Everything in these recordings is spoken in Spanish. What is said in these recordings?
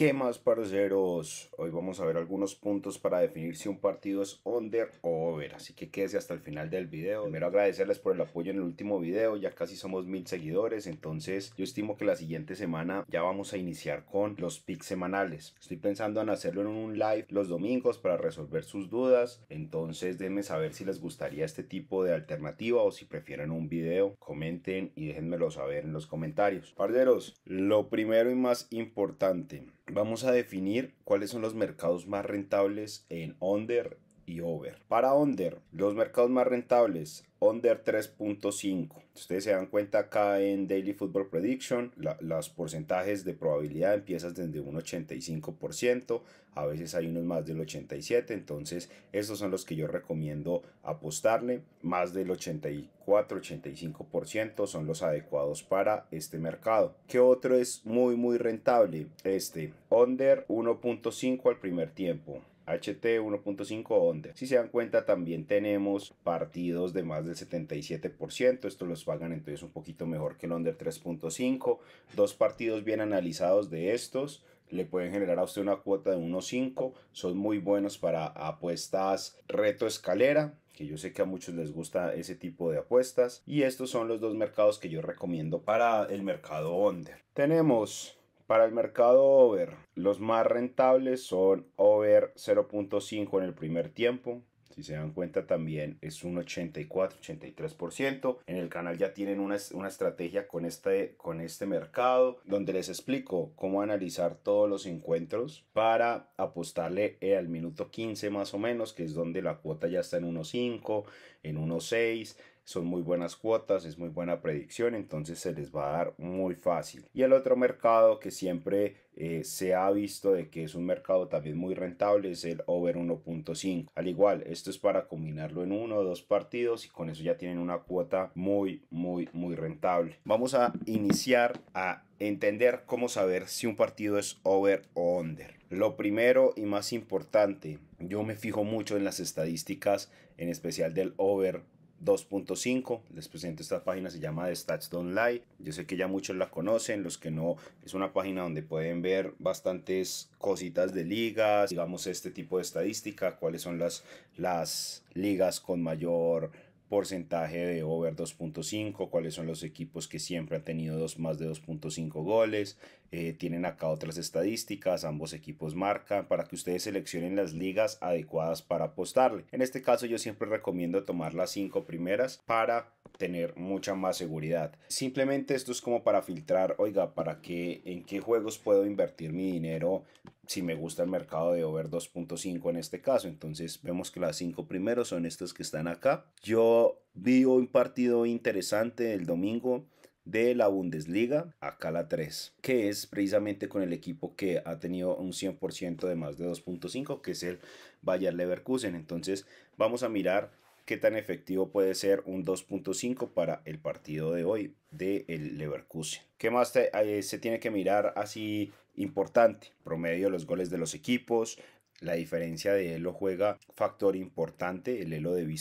¿Qué más, parceros? Hoy vamos a ver algunos puntos para definir si un partido es under o over, así que quédese hasta el final del video. Primero agradecerles por el apoyo en el último video, ya casi somos mil seguidores, entonces yo estimo que la siguiente semana ya vamos a iniciar con los picks semanales. Estoy pensando en hacerlo en un live los domingos para resolver sus dudas, entonces denme saber si les gustaría este tipo de alternativa o si prefieren un video, comenten y déjenmelo saber en los comentarios. Parceros, lo primero y más importante, vamos a definir cuáles son los mercados más rentables en Onder over. Para under, los mercados más rentables, under 3.5. Ustedes se dan cuenta acá en Daily Football Prediction, los porcentajes de probabilidad empiezan desde un 85%, a veces hay unos más del 87%, entonces estos son los que yo recomiendo apostarle, más del 84, 85% son los adecuados para este mercado. ¿Qué otro es muy muy rentable? Este, under 1.5 al primer tiempo. HT 1.5 onda. Si se dan cuenta, también tenemos partidos de más del 77%. Esto los pagan entonces un poquito mejor que el under 3.5. Dos partidos bien analizados de estos le pueden generar a usted una cuota de 1.5. Son muy buenos para apuestas reto escalera, que yo sé que a muchos les gusta ese tipo de apuestas. Y estos son los dos mercados que yo recomiendo para el mercado under. Tenemos para el mercado over, los más rentables son over 0.5 en el primer tiempo. Si se dan cuenta también es un 84-83%. En el canal ya tienen una, estrategia con este, con este mercado donde les explico cómo analizar todos los encuentros para apostarle eh, al minuto 15 más o menos, que es donde la cuota ya está en 1.5, en 1.6 son muy buenas cuotas, es muy buena predicción, entonces se les va a dar muy fácil. Y el otro mercado que siempre eh, se ha visto de que es un mercado también muy rentable es el over 1.5. Al igual, esto es para combinarlo en uno o dos partidos y con eso ya tienen una cuota muy, muy, muy rentable. Vamos a iniciar a entender cómo saber si un partido es over o under. Lo primero y más importante, yo me fijo mucho en las estadísticas, en especial del over 2.5. Les presento esta página, se llama The Stats Don't Yo sé que ya muchos la conocen, los que no, es una página donde pueden ver bastantes cositas de ligas, digamos este tipo de estadística, cuáles son las, las ligas con mayor porcentaje de over 2.5, cuáles son los equipos que siempre han tenido dos, más de 2.5 goles. Eh, tienen acá otras estadísticas, ambos equipos marcan, para que ustedes seleccionen las ligas adecuadas para apostarle. En este caso yo siempre recomiendo tomar las cinco primeras para tener mucha más seguridad. Simplemente esto es como para filtrar, oiga, ¿para qué, en qué juegos puedo invertir mi dinero si me gusta el mercado de over 2.5 en este caso? Entonces vemos que las cinco primeros son estos que están acá. Yo vi un partido interesante el domingo de la Bundesliga, acá la 3, que es precisamente con el equipo que ha tenido un 100% de más de 2.5, que es el Bayer Leverkusen. Entonces vamos a mirar qué tan efectivo puede ser un 2.5 para el partido de hoy del el Leverkusen. ¿Qué más eh, se tiene que mirar así importante? Promedio de los goles de los equipos, la diferencia de Elo juega factor importante, el Elo de b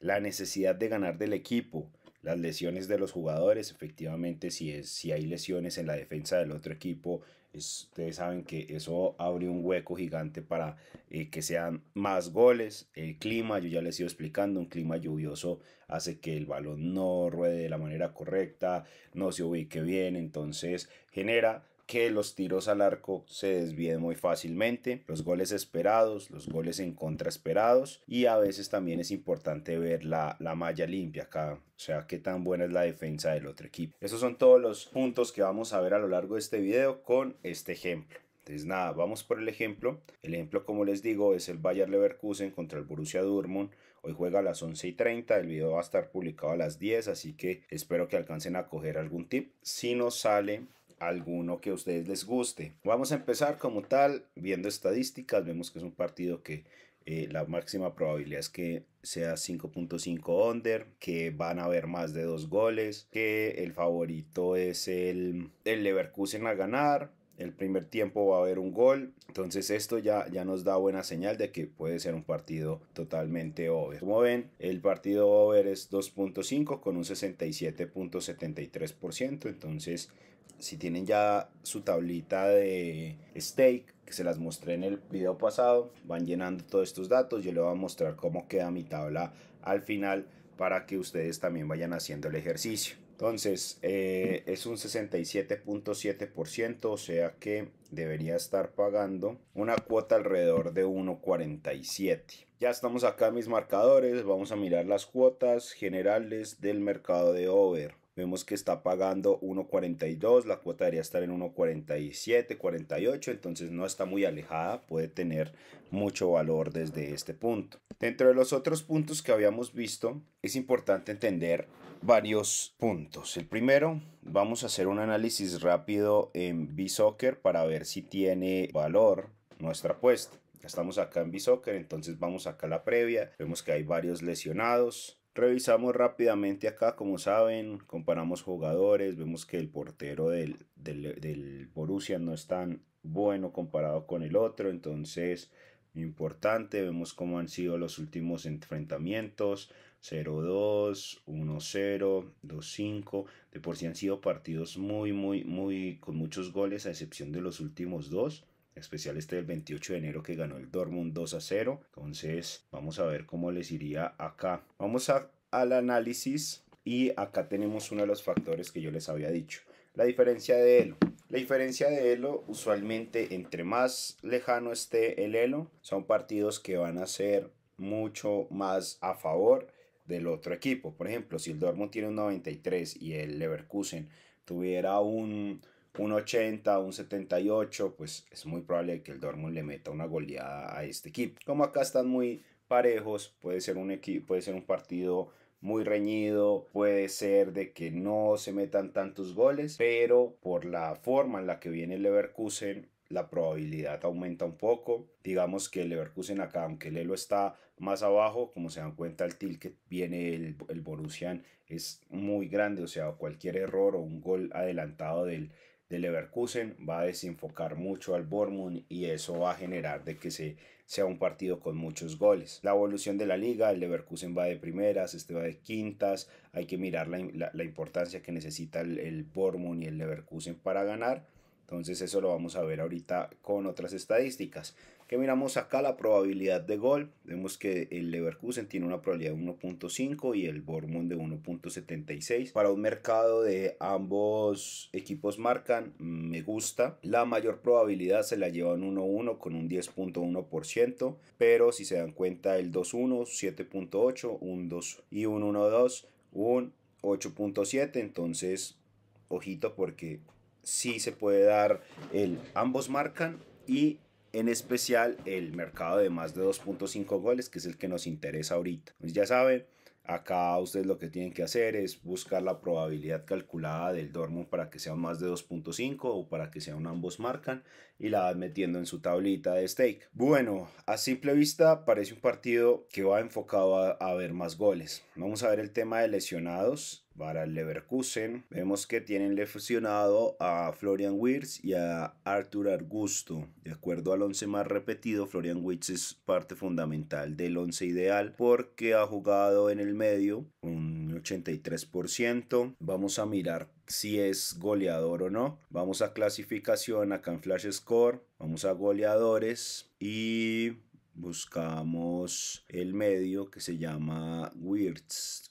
la necesidad de ganar del equipo, las lesiones de los jugadores, efectivamente si, si hay lesiones en la defensa del otro equipo, ustedes saben que eso abre un hueco gigante para eh, que sean más goles. El clima, yo ya les he ido explicando, un clima lluvioso hace que el balón no ruede de la manera correcta, no se ubique bien, entonces genera que los tiros al arco se desvíen muy fácilmente, los goles esperados, los goles en contra esperados y a veces también es importante ver la, la malla limpia acá, o sea, qué tan buena es la defensa del otro equipo. Esos son todos los puntos que vamos a ver a lo largo de este video con este ejemplo. Entonces nada, vamos por el ejemplo. El ejemplo, como les digo, es el Bayer Leverkusen contra el Borussia Dortmund. Hoy juega a las 11 y 30, el video va a estar publicado a las 10, así que espero que alcancen a coger algún tip. Si no sale, alguno que a ustedes les guste. Vamos a empezar como tal, viendo estadísticas, vemos que es un partido que eh, la máxima probabilidad es que sea 5.5 under, que van a haber más de dos goles, que el favorito es el, el Leverkusen a ganar, el primer tiempo va a haber un gol. Entonces esto ya, ya nos da buena señal de que puede ser un partido totalmente over. Como ven, el partido over es 2.5 con un 67.73%. Entonces, si tienen ya su tablita de stake, que se las mostré en el video pasado, van llenando todos estos datos. Yo les voy a mostrar cómo queda mi tabla al final para que ustedes también vayan haciendo el ejercicio. Entonces, eh, es un 67.7%, o sea que debería estar pagando una cuota alrededor de 1.47. Ya estamos acá en mis marcadores, vamos a mirar las cuotas generales del mercado de over. Vemos que está pagando 1.42, la cuota debería estar en 1.47, 48, entonces no está muy alejada, puede tener mucho valor desde este punto. Dentro de los otros puntos que habíamos visto, es importante entender varios puntos. El primero, vamos a hacer un análisis rápido en B-Soccer para ver si tiene valor nuestra apuesta. Estamos acá en B-Soccer, entonces vamos acá a la previa, vemos que hay varios lesionados, Revisamos rápidamente acá, como saben, comparamos jugadores, vemos que el portero del, del, Borussia no es tan bueno comparado con el otro, entonces importante, vemos cómo han sido los últimos enfrentamientos, 0-2, 1-0, 2-5, de por sí han sido partidos muy, muy, muy, con muchos goles, a excepción de los últimos dos, especial este del 28 de enero que ganó el Dortmund 2 a 0. Entonces vamos a ver cómo les iría acá. Vamos a, al análisis y acá tenemos uno de los factores que yo les había dicho. La diferencia de Elo. La diferencia de Elo usualmente entre más lejano esté el Elo son partidos que van a ser mucho más a favor del otro equipo. Por ejemplo, si el Dortmund tiene un 93 y el Leverkusen tuviera un un 80, un 78, pues es muy probable que el Dortmund le meta una goleada a este equipo. Como acá están muy parejos, puede ser un, equipo, puede ser un partido muy reñido, puede ser de que no se metan tantos goles, pero por la forma en la que viene el Leverkusen la probabilidad aumenta un poco. Digamos que el Leverkusen acá, aunque Lelo está más abajo, como se dan cuenta, el til que viene el, el Borussia es muy grande. O sea, cualquier error o un gol adelantado del el Leverkusen va a desenfocar mucho al Bormund y eso va a generar de que se sea un partido con muchos goles. La evolución de la liga, el Leverkusen va de primeras, este va de quintas, hay que mirar la, importancia que necesita el, el y el Leverkusen para ganar. Entonces eso lo vamos a ver ahorita con otras estadísticas que miramos acá la probabilidad de gol, vemos que el Leverkusen tiene una probabilidad de 1.5 y el Bormund de 1.76. Para un mercado de ambos equipos marcan, me gusta. La mayor probabilidad se la llevan 1-1 con un 10.1%, pero si se dan cuenta el 2-1, 7.8, un 2 y un 1-2, un 8.7, entonces ojito porque sí se puede dar el ambos marcan y en especial el mercado de más de 2.5 goles, que es el que nos interesa ahorita. Pues ya saben, acá ustedes lo que tienen que hacer es buscar la probabilidad calculada del Dortmund para que sea más de 2.5 o para que sea un ambos marcan y la van metiendo en su tablita de stake. Bueno, a simple vista parece un partido que va enfocado a ver más goles. Vamos a ver el tema de lesionados para el Leverkusen. Vemos que tienen lesionado a Florian Wirtz y a Arthur Argusto. De acuerdo al once más repetido, Florian Wirtz es parte fundamental del once ideal porque ha jugado en el medio un 83%. Vamos a mirar si es goleador o no. Vamos a clasificación acá en Flash Score. Vamos a goleadores y buscamos el medio que se llama Wirtz.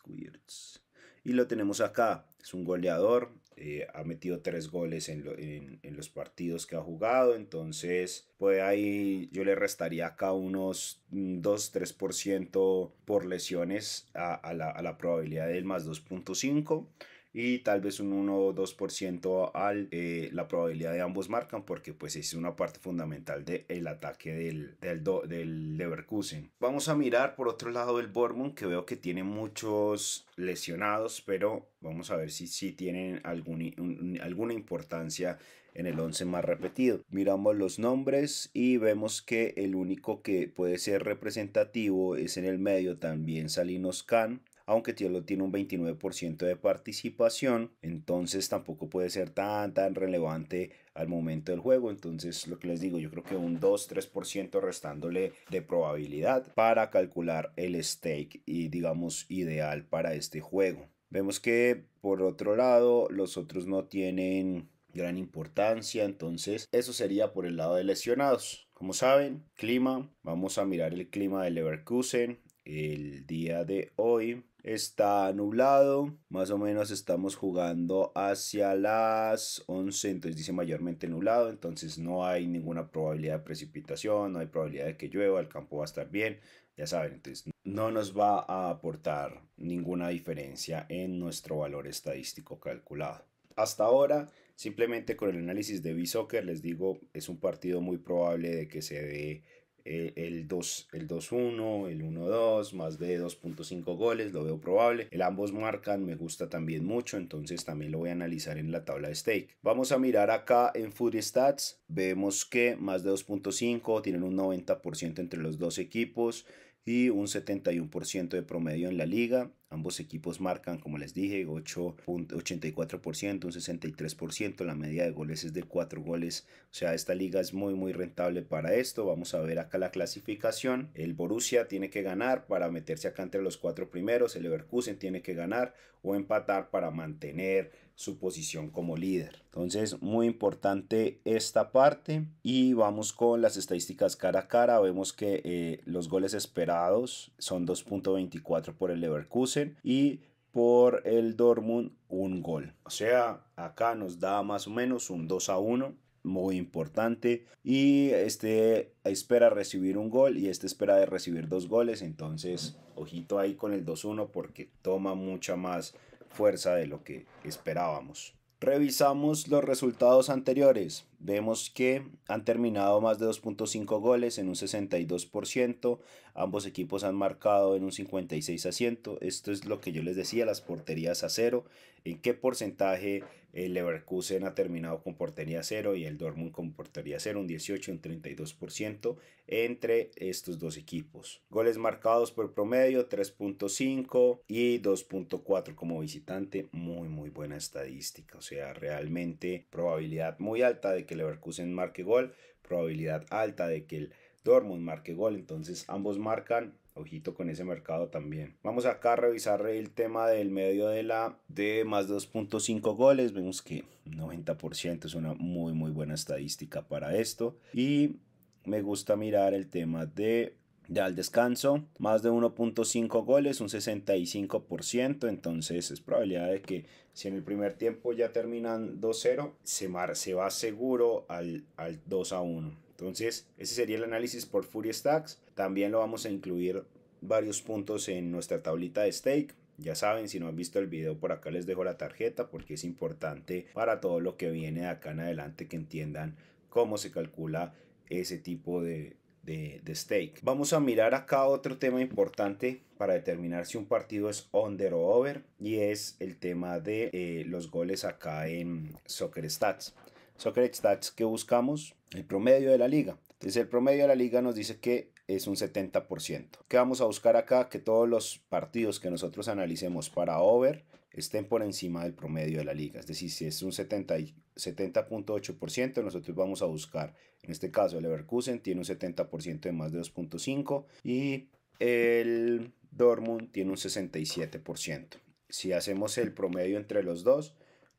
Y lo tenemos acá, es un goleador, eh, ha metido tres goles en, en, los partidos que ha jugado, entonces pues ahí yo le restaría acá unos 2-3% mm, por lesiones a, a la probabilidad del más 2.5 y tal vez un 1 o 2% al eh, la probabilidad de ambos marcan porque pues es una parte fundamental del ataque del, del, del, Leverkusen. Vamos a mirar por otro lado del Bormund que veo que tiene muchos lesionados pero vamos a ver si, si tienen algún, alguna importancia en el 11 más repetido. Miramos los nombres y vemos que el único que puede ser representativo es en el medio también Salinos Khan aunque lo tiene un 29% de participación, entonces tampoco puede ser tan, tan relevante al momento del juego. Entonces, lo que les digo, yo creo que un 2-3% restándole de probabilidad para calcular el stake y, digamos, ideal para este juego. Vemos que, por otro lado, los otros no tienen gran importancia. Entonces, eso sería por el lado de lesionados. Como saben, clima, vamos a mirar el clima de Leverkusen el día de hoy. Está nublado, más o menos estamos jugando hacia las 11, entonces dice mayormente nublado, entonces no hay ninguna probabilidad de precipitación, no hay probabilidad de que llueva, el campo va a estar bien, ya saben, entonces no nos va a aportar ninguna diferencia en nuestro valor estadístico calculado. Hasta ahora, simplemente con el análisis de b les digo, es un partido muy probable de que se dé eh, el 2-1, el 1-2, más de 2.5 goles, lo veo probable. El ambos marcan, me gusta también mucho, entonces también lo voy a analizar en la tabla de stake. Vamos a mirar acá en Food Stats, vemos que más de 2.5, tienen un 90% entre los dos equipos y un 71% de promedio en la liga. Ambos equipos marcan, como les dije, 8.84%, un 63%. La media de goles es de 4 goles. O sea, esta liga es muy, muy rentable para esto. Vamos a ver acá la clasificación. El Borussia tiene que ganar para meterse acá entre los cuatro primeros. El Leverkusen tiene que ganar o empatar para mantener su posición como líder. Entonces, muy importante esta parte. Y vamos con las estadísticas cara a cara. Vemos que eh, los goles esperados son 2.24 por el Leverkusen y por el Dortmund un gol. O sea, acá nos da más o menos un 2 a 1 muy importante y este espera recibir un gol y este espera de recibir dos goles entonces ojito ahí con el 2-1 porque toma mucha más fuerza de lo que esperábamos revisamos los resultados anteriores Vemos que han terminado más de 2.5 goles en un 62%, ambos equipos han marcado en un 56%, esto es lo que yo les decía, las porterías a cero, en qué porcentaje el Leverkusen ha terminado con portería a cero y el Dortmund con portería a cero, un 18, un 32% entre estos dos equipos. Goles marcados por promedio 3.5 y 2.4 como visitante, muy muy buena estadística, o sea, realmente probabilidad muy alta de que Leverkusen marque gol, probabilidad alta de que el Dortmund marque gol, entonces ambos marcan, ojito con ese mercado también. Vamos acá a revisar el tema del medio de la de más 2.5 goles, vemos que 90% es una muy muy buena estadística para esto y me gusta mirar el tema de ya al descanso, más de 1.5 goles, un 65%. Entonces es probabilidad de que si en el primer tiempo ya terminan 2-0, se, se, va seguro al, al 2-1. Entonces ese sería el análisis por Fury Stacks. También lo vamos a incluir varios puntos en nuestra tablita de stake. Ya saben, si no han visto el video por acá les dejo la tarjeta porque es importante para todo lo que viene de acá en adelante que entiendan cómo se calcula ese tipo de, de, stake. Vamos a mirar acá otro tema importante para determinar si un partido es under o over y es el tema de eh, los goles acá en Soccer Stats. Soccer Stats que buscamos el promedio de la liga. Entonces el promedio de la liga nos dice que es un 70%. ¿Qué vamos a buscar acá? Que todos los partidos que nosotros analicemos para over estén por encima del promedio de la liga. Es decir, si es un 70.8%, nosotros vamos a buscar, en este caso el Leverkusen tiene un 70% de más de 2.5 y el Dortmund tiene un 67%. Si hacemos el promedio entre los dos,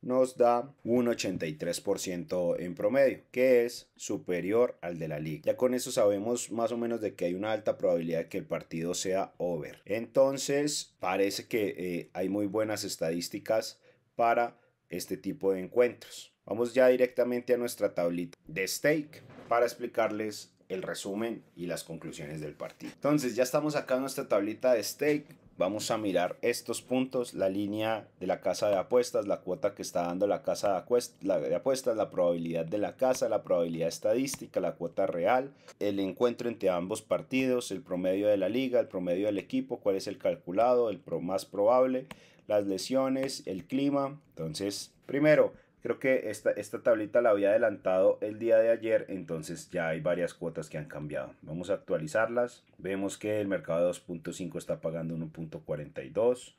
nos da un 83% en promedio, que es superior al de la liga. Ya con eso sabemos más o menos de que hay una alta probabilidad de que el partido sea over. Entonces, parece que eh, hay muy buenas estadísticas para este tipo de encuentros. Vamos ya directamente a nuestra tablita de stake para explicarles el resumen y las conclusiones del partido. Entonces ya estamos acá en nuestra tablita de stake vamos a mirar estos puntos, la línea de la casa de apuestas, la cuota que está dando la casa de, apuestas, la, probabilidad de la casa, la probabilidad estadística, la cuota real, el encuentro entre ambos partidos, el promedio de la liga, el promedio del equipo, cuál es el calculado, el más probable, las lesiones, el clima. Entonces, primero, Creo que esta, esta tablita la había adelantado el día de ayer, entonces ya hay varias cuotas que han cambiado. Vamos a actualizarlas. Vemos que el mercado de 2.5 está pagando 1.42.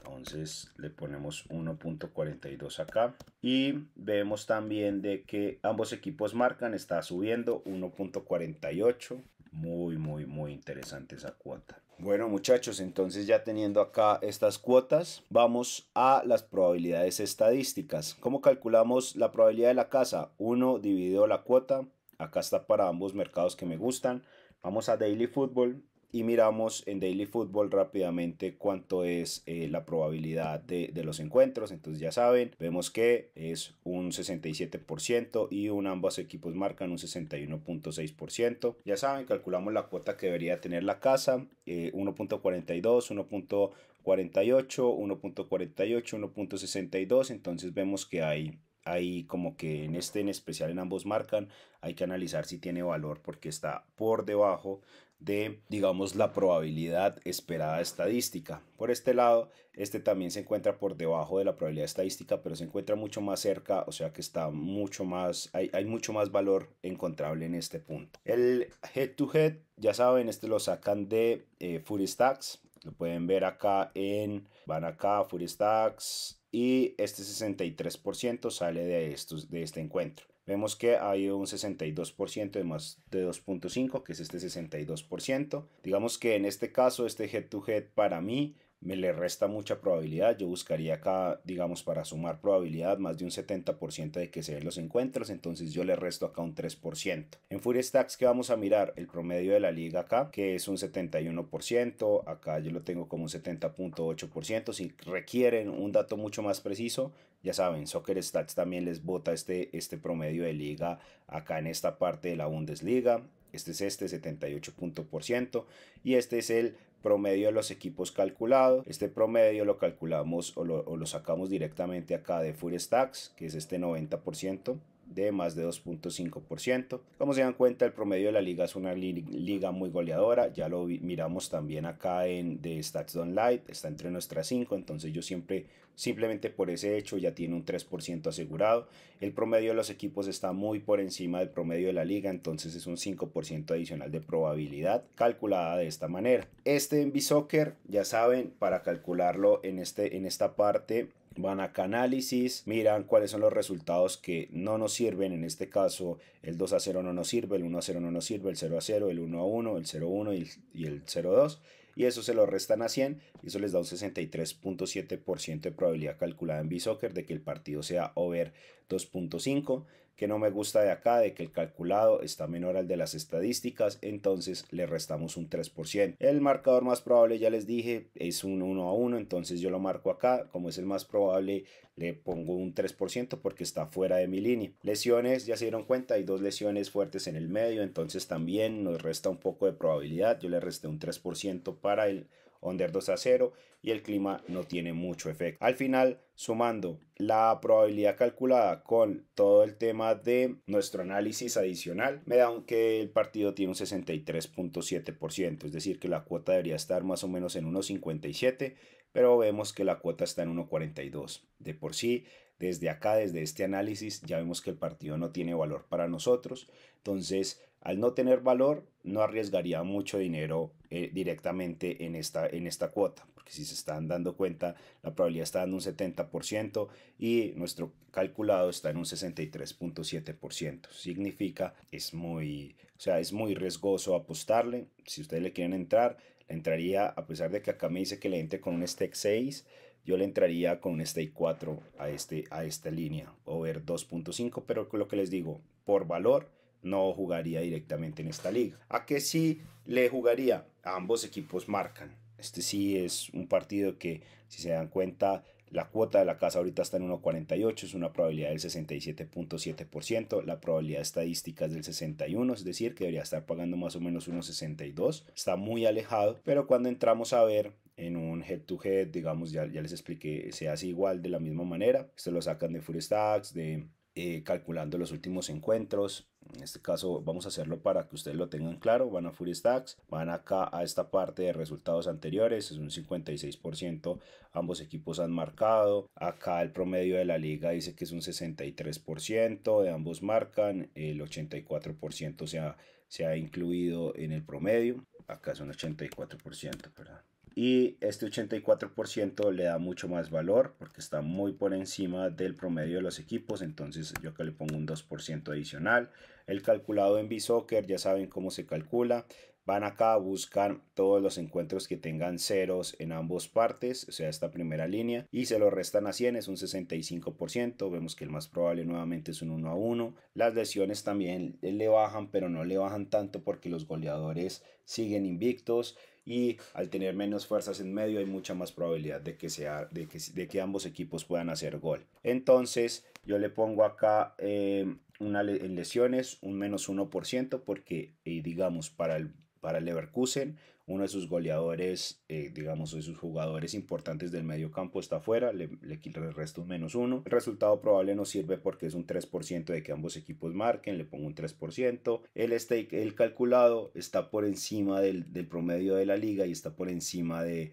Entonces le ponemos 1.42 acá. Y vemos también de que ambos equipos marcan, está subiendo 1.48. Muy, muy, muy interesante esa cuota. Bueno muchachos, entonces ya teniendo acá estas cuotas, vamos a las probabilidades estadísticas. ¿Cómo calculamos la probabilidad de la casa? 1 dividido la cuota. Acá está para ambos mercados que me gustan. Vamos a Daily Football y miramos en Daily Football rápidamente cuánto es eh, la probabilidad de, los encuentros. Entonces ya saben, vemos que es un 67% y un, ambos equipos marcan un 61.6%. Ya saben, calculamos la cuota que debería tener la casa, 1.42, 1.48, 1.48, 1.62. Entonces vemos que hay Ahí como que en este en especial en ambos marcan, hay que analizar si tiene valor porque está por debajo de, digamos, la probabilidad esperada estadística. Por este lado, este también se encuentra por debajo de la probabilidad estadística, pero se encuentra mucho más cerca, o sea que está mucho más, hay, mucho más valor encontrable en este punto. El head to head, ya saben, este lo sacan de eh, Stacks, lo pueden ver acá en, van acá, Stacks, y este 63% sale de, estos, de este encuentro. Vemos que hay un 62% de más de 2.5, que es este 62%. Digamos que en este caso, este head to -head para mí me le resta mucha probabilidad. Yo buscaría acá, digamos, para sumar probabilidad, más de un 70% de que se den los encuentros. Entonces yo le resto acá un 3%. En Fury Stacks, que vamos a mirar? El promedio de la liga acá, que es un 71%. Acá yo lo tengo como un 70.8%. Si requieren un dato mucho más preciso, ya saben, Soccer Stats también les bota este, este promedio de liga acá en esta parte de la Bundesliga. Este es este 78%. Y este es el promedio de los equipos calculado. Este promedio lo calculamos o lo, o lo sacamos directamente acá de Full Stacks, que es este 90% de más de 2.5%. Como se dan cuenta, el promedio de la liga es una liga muy goleadora, ya lo miramos también acá en de Stats Don't Light, está entre nuestras 5, entonces yo siempre, simplemente por ese hecho ya tiene un 3% asegurado. El promedio de los equipos está muy por encima del promedio de la liga, entonces es un 5% adicional de probabilidad calculada de esta manera. Este en B soccer ya saben, para calcularlo en, este, en esta parte van acá análisis, miran cuáles son los resultados que no nos sirven. En este caso, el 2 a 0 no nos sirve, el 1 a 0 no nos sirve, el 0 a 0, el 1 a 1, el 0 a 1 y, el 0 a 2. Y eso se lo restan a 100 y eso les da un 63.7% de probabilidad calculada en socker de que el partido sea over 2.5 que no me gusta de acá, de que el calculado está menor al de las estadísticas, entonces le restamos un 3%. El marcador más probable, ya les dije, es un 1 a 1, entonces yo lo marco acá, como es el más probable, le pongo un 3% porque está fuera de mi línea. Lesiones, ya se dieron cuenta, hay dos lesiones fuertes en el medio, entonces también nos resta un poco de probabilidad, yo le resté un 3% para el under 2 a 0 y el clima no tiene mucho efecto. Al final, sumando la probabilidad calculada con todo el tema de nuestro análisis adicional, me da que el partido tiene un 63.7%, es decir, que la cuota debería estar más o menos en 1.57, pero vemos que la cuota está en 1.42. De por sí, desde acá, desde este análisis, ya vemos que el partido no tiene valor para nosotros, entonces al no tener valor, no arriesgaría mucho dinero eh, directamente en esta, en esta cuota, porque si se están dando cuenta, la probabilidad está dando un 70% y nuestro calculado está en un 63.7%. Significa, es muy, o sea, es muy riesgoso apostarle. Si ustedes le quieren entrar, le entraría, a pesar de que acá me dice que le entre con un stake 6, yo le entraría con un stake 4 a, este, a esta línea, over 2.5, pero lo que les digo, por valor, no jugaría directamente en esta liga. ¿A qué sí le jugaría? ambos equipos marcan. Este sí es un partido que, si se dan cuenta, la cuota de la casa ahorita está en 1.48, es una probabilidad del 67.7%, la probabilidad estadística es del 61, es decir, que debería estar pagando más o menos 1.62, está muy alejado, pero cuando entramos a ver en un head to head, digamos, ya, ya les expliqué, se hace igual de la misma manera, se lo sacan de Full Stacks, de eh, calculando los últimos encuentros. En este caso vamos a hacerlo para que ustedes lo tengan claro. Van a Full Stacks, van acá a esta parte de resultados anteriores. Es un 56%. Ambos equipos han marcado. Acá el promedio de la liga dice que es un 63%. De ambos marcan. El 84% se ha, se ha incluido en el promedio. Acá es un 84%, perdón y este 84% le da mucho más valor porque está muy por encima del promedio de los equipos, entonces yo acá le pongo un 2% adicional. El calculado en B-Soccer. ya saben cómo se calcula. Van acá, a buscar todos los encuentros que tengan ceros en ambos partes, o sea, esta primera línea, y se lo restan a 100, es un 65%. Vemos que el más probable nuevamente es un 1 a 1. Las lesiones también le bajan, pero no le bajan tanto porque los goleadores siguen invictos y al tener menos fuerzas en medio hay mucha más probabilidad de que, sea, de que, ambos equipos puedan hacer gol. Entonces yo le pongo acá eh, una en lesiones un menos 1% porque eh, digamos para el, para el Leverkusen uno de sus goleadores, eh, digamos, de sus jugadores importantes del medio campo está fuera, le, le, el resto, un menos uno. El resultado probable no sirve porque es un 3% de que ambos equipos marquen, le pongo un 3%. El stake, el calculado, está por encima del, promedio de la liga y está por encima de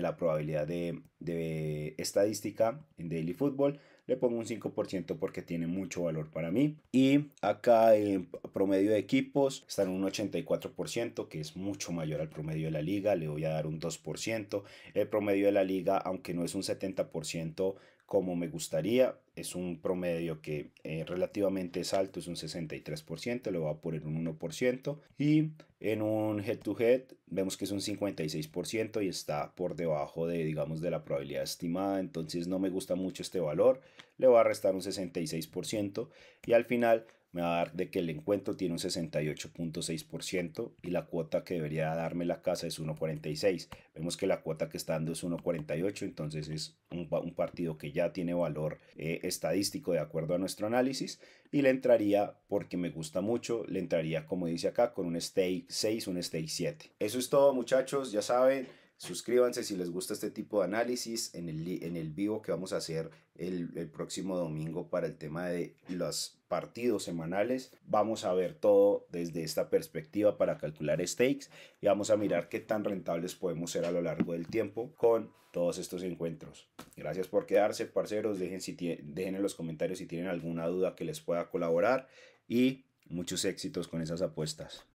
la probabilidad de, de estadística en Daily Football. Le pongo un 5% porque tiene mucho valor para mí. Y acá en promedio de equipos Están un 84%, que es mucho mayor al promedio de la liga. Le voy a dar un 2%. El promedio de la liga, aunque no es un 70%, como me gustaría. Es un promedio que eh, relativamente es alto, es un 63%, le voy a poner un 1%. Y en un head-to-head -head vemos que es un 56% y está por debajo de, digamos, de la probabilidad estimada. Entonces no me gusta mucho este valor, le voy a restar un 66% y al final me va a dar de que el encuentro tiene un 68.6% y la cuota que debería darme la casa es 1.46. Vemos que la cuota que está dando es 1.48, entonces es un, partido que ya tiene valor eh, estadístico de acuerdo a nuestro análisis y le entraría porque me gusta mucho, le entraría como dice acá con un stake 6, un stake 7. Eso es todo muchachos, ya saben. Suscríbanse si les gusta este tipo de análisis en el, en el vivo que vamos a hacer el, próximo domingo para el tema de los partidos semanales. Vamos a ver todo desde esta perspectiva para calcular stakes y vamos a mirar qué tan rentables podemos ser a lo largo del tiempo con todos estos encuentros. Gracias por quedarse, parceros. Dejen, si dejen en los comentarios si tienen alguna duda que les pueda colaborar y muchos éxitos con esas apuestas.